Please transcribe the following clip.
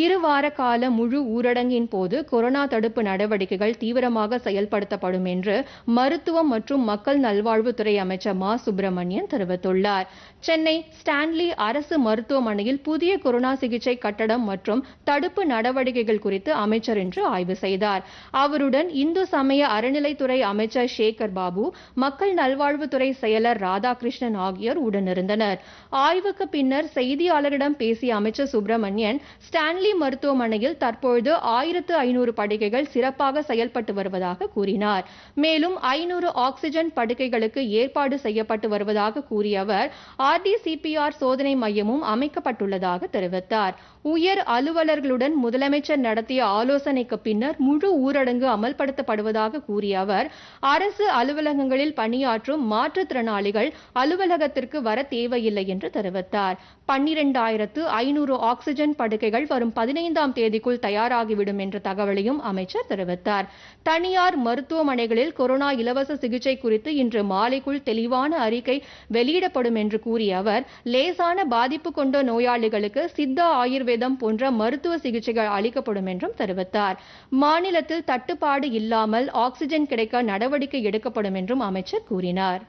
இரு வார கால முழு ஊரடங்கின் போது கொரோனா தடுப்பு நடவடிக்கைகள் தீவிரமாக செயல்படுத்தப்படும் என்று மருத்துவம் மற்றும் மக்கள் நல்வாழ்வுத்துறை அமைச்சர் மா சுப்பிரமணியன் தெரிவித்துள்ளார் சென்னை ஸ்டான்லி அரசு மருத்துவமனையில் புதிய கொரோனா சிகிச்சை கட்டடம் மற்றும் தடுப்பு நடவடிக்கைகள் குறித்து அமைச்சர் இன்று ஆய்வு செய்தார் அவருடன் இந்து சமய அறநிலைத்துறை அமைச்சர் சேகர் பாபு மக்கள் நல்வாழ்வுத்துறை செயலர் ராதாகிருஷ்ணன் ஆகியோர் உடனிருந்தனர் ஆய்வுக்கு பின்னர் செய்தியாளரிடம் பேசிய அமைச்சர் சுப்பிரமணியன் ஸ்டான்லி பள்ளி மருத்துவமனையில் தற்பொழுது ஆயிரத்து ஐநூறு படுக்கைகள் சிறப்பாக செயல்பட்டு வருவதாக கூறினார் மேலும் ஐநூறு ஆக்ஸிஜன் படுக்கைகளுக்கு ஏற்பாடு செய்யப்பட்டு வருவதாக கூறிய அவர் ஆர்டிசிபிஆர் சோதனை மையமும் அமைக்கப்பட்டுள்ளதாக தெரிவித்தார் உயர் அலுவலர்களுடன் முதலமைச்சர் நடத்திய ஆலோசனைக்கு பின்னர் முழு ஊரடங்கு அமல்படுத்தப்படுவதாக கூறிய அவர் அரசு அலுவலகங்களில் பணியாற்றும் மாற்றுத்திறனாளிகள் அலுவலகத்திற்கு வர தேவையில்லை என்று தெரிவித்தார் பன்னிரண்டாயிரத்து ஐநூறு ஆக்ஸிஜன் படுக்கைகள் வரும் வரும் பதினைந்தாம் தேதிக்குள் தயாராகிவிடும் என்ற தகவலையும் அமைச்சர் தெரிவித்தார் தனியார் மருத்துவமனைகளில் கொரோனா இலவச சிகிச்சை குறித்து இன்று மாலைக்குள் தெளிவான அறிக்கை வெளியிடப்படும் என்று கூறிய அவர் லேசான பாதிப்பு கொண்ட நோயாளிகளுக்கு சித்தா ஆயுர்வேதம் போன்ற மருத்துவ சிகிச்சைகள் அளிக்கப்படும் என்றும் தெரிவித்தார் மாநிலத்தில் தட்டுப்பாடு இல்லாமல் ஆக்சிஜன் கிடைக்க நடவடிக்கை எடுக்கப்படும் என்றும் அமைச்சர் கூறினார்